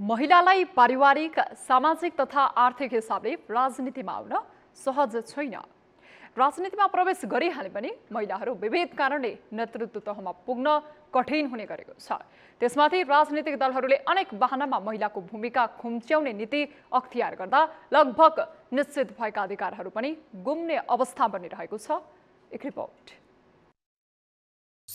महिलालाई पारिवारिक सामाजिक तथा आर्थिक हिसाबले राजनीतिमा आउन सहज छैन राजनीतिमा प्रवेश गरिहाले पनि महिलाहरू विविध कारणले नेतृत्व तहमा पुग्न कठिन हुने गरेको छ त्यसमाथि राजनीतिक दलहरूले अनेक वाहनामा महिलाको भूमिका खुम्च्याउने नीति अख्तियार गर्दा लगभग निश्चित भएका अधिकारहरू पनि गुम्ने अवस्था बनिरहेको छ एक रिपोर्ट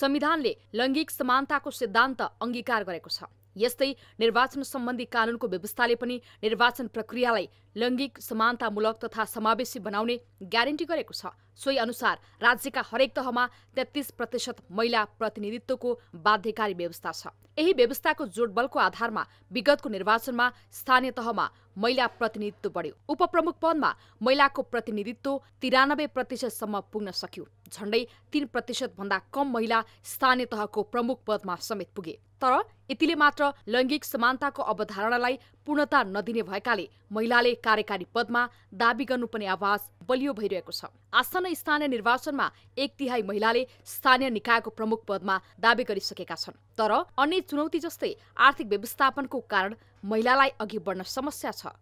संविधानले लैङ्गिक समानताको सिद्धान्त अङ्गीकार गरेको छ यस्तै निर्वाचन सम्बन्धी कानूनको व्यवस्थाले पनि निर्वाचन प्रक्रियालाई लैङ्गिक समानतामूलक तथा समावेशी बनाउने ग्यारेन्टी गरेको छ सोही अनुसार राज्यका हरेक तहमा तेत्तिस प्रतिशत महिला प्रतिनिधित्वको बाध्यकारी व्यवस्था छ यही व्यवस्थाको जोडबलको आधारमा विगतको निर्वाचनमा स्थानीय तहमा महिला प्रतिनिधित्व बढ्यो उपप्रमुख पदमा महिलाको प्रतिनिधित्व तिरानब्बे प्रतिशतसम्म पुग्न सक्यो झण्डै तीन भन्दा कम महिला स्थानीय तहको प्रमुख पदमा समेत पुगे तर यतिले मात्र लैङ्गिक समानताको अवधारणालाई पूर्णता नदिने भएकाले महिलाले कार्यकारी पदमा दावी गर्नुपर्ने आवाज बलियो भइरहेको छ आसन्न स्थानीय निर्वाचनमा एक तिहाई महिलाले स्थानीय निकायको प्रमुख पदमा दावी गरिसकेका छन् तर अन्य चुनौती जस्तै आर्थिक व्यवस्थापनको कारण महिलालाई अघि बढ्न समस्या छ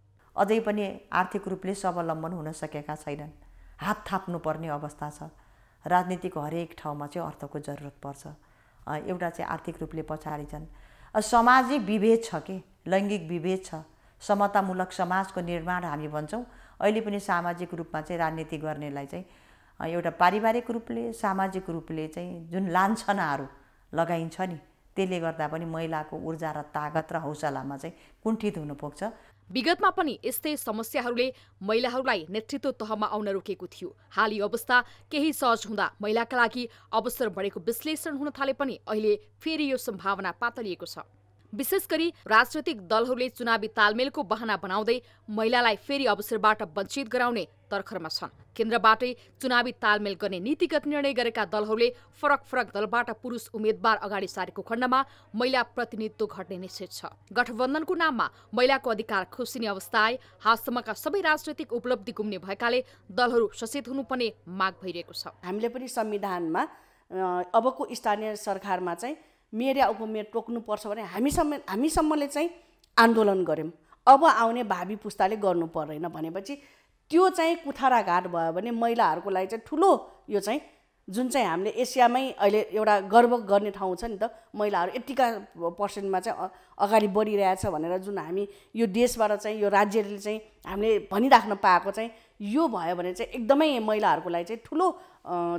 अझै पनि आर्थिक रूपले स्वावलम्बन हुन सकेका छैनन् हात थाप्नु पर्ने अवस्था छ राजनीतिको हरेक ठाउँमा चाहिँ अर्थको जरुरत पर्छ एउटा चाहिँ आर्थिक रूपले पछाडि छन् सामाजिक विभेद छ कि लैङ्गिक विभेद छ समतामूलक समाजको निर्माण हामी भन्छौँ अहिले पनि सामाजिक रूपमा चाहिँ राजनीति गर्नेलाई चाहिँ एउटा पारिवारिक रूपले सामाजिक रूपले चाहिँ जुन लान्छनाहरू लगाइन्छ नि त्यसले गर्दा पनि महिलाको ऊर्जा र तागत र हौसलामा चाहिँ कुण्ठित हुनु पुग्छ विगतमा पनि यस्तै समस्याहरूले महिलाहरूलाई नेतृत्व तहमा आउन रोकेको थियो हाल यो अवस्था केही सहज हुँदा महिलाका लागि अवसर बढेको विश्लेषण हुन थाले पनि अहिले फेरि यो सम्भावना पातलिएको छ विशेष गरी राजनैतिक दलहरूले चुनावी तालमेलको बहाना बनाउँदै महिलालाई फेरि अवसरबाट वञ्चित गराउने तर्खरमा छन् केन्द्रबाटै चुनावी तालमेल गर्ने नीतिगत निर्णय गरेका दलहरूले फरक फरक दलबाट पुरुष उम्मेद्वार अगाडि सारेको खण्डमा महिला प्रतिनिधित्व घट्ने निश्चित छ गठबन्धनको नाममा महिलाको अधिकार खोसिने अवस्था आए हालसम्मका सबै राजनैतिक उपलब्धि गुम्ने भएकाले दलहरू सचेत हुनुपर्ने माग भइरहेको छ हामीले पनि संविधानमा अबको स्थानीय सरकारमा चाहिँ मेरा उपमेयर टोक्नुपर्छ भने हामीसम्म हामीसम्मले चाहिँ आन्दोलन गऱ्यौँ अब आउने भावी पुस्ताले गर्नु पर्दैन भनेपछि त्यो चाहिँ कुथाराघाट भयो भने महिलाहरूको लागि चाहिँ ठुलो यो चाहिँ जुन चाहिँ हामीले एसियामै अहिले एउटा गर्व गर्ने ठाउँ छ नि त महिलाहरू यतिका पर्सेन्टमा चाहिँ अगाडि बढिरहेछ भनेर जुन हामी यो देशबाट चाहिँ यो राज्यले चाहिँ हामीले भनिराख्न पाएको चाहिँ यो भयो भने चाहिँ एकदमै महिलाहरूको लागि चाहिँ ठुलो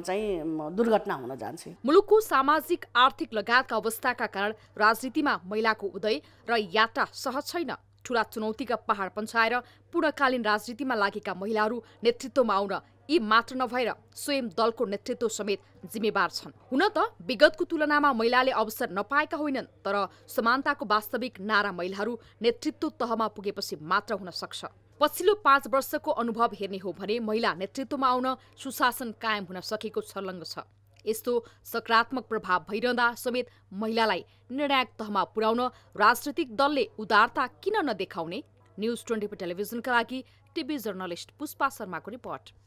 चाहिँ दुर्घटना हुन जान्छ मुलुकको सामाजिक आर्थिक लगायतका अवस्थाका कारण राजनीतिमा महिलाको उदय र यात्रा सहज छैन ठुला चुनौतीका पहाड पन्छाएर पूर्णकालीन राजनीतिमा लागेका महिलाहरू नेतृत्वमा आउन यी मात्र नभएर स्वयं दलको नेतृत्व समेत जिम्मेवार छन् हुन त विगतको तुलनामा महिलाले अवसर नपाएका होइनन् तर समानताको वास्तविक नारा महिलाहरू नेतृत्व तहमा पुगेपछि मात्र हुन सक्छ पछिल्लो पाँच वर्षको अनुभव हेर्ने हो भने महिला नेतृत्वमा आउन सुशासन कायम हुन सकेको छलङ्ग छ यस्तो सकारात्मक प्रभाव भइरहँदा समेत महिलालाई निर्णायक तहमा पुर्याउन राजनैतिक दलले उदारता किन नदेखाउने न्युज ट्वेन्टी फोर टेलिभिजनका लागि टिभी जर्नलिस्ट पुष्पा शर्माको रिपोर्ट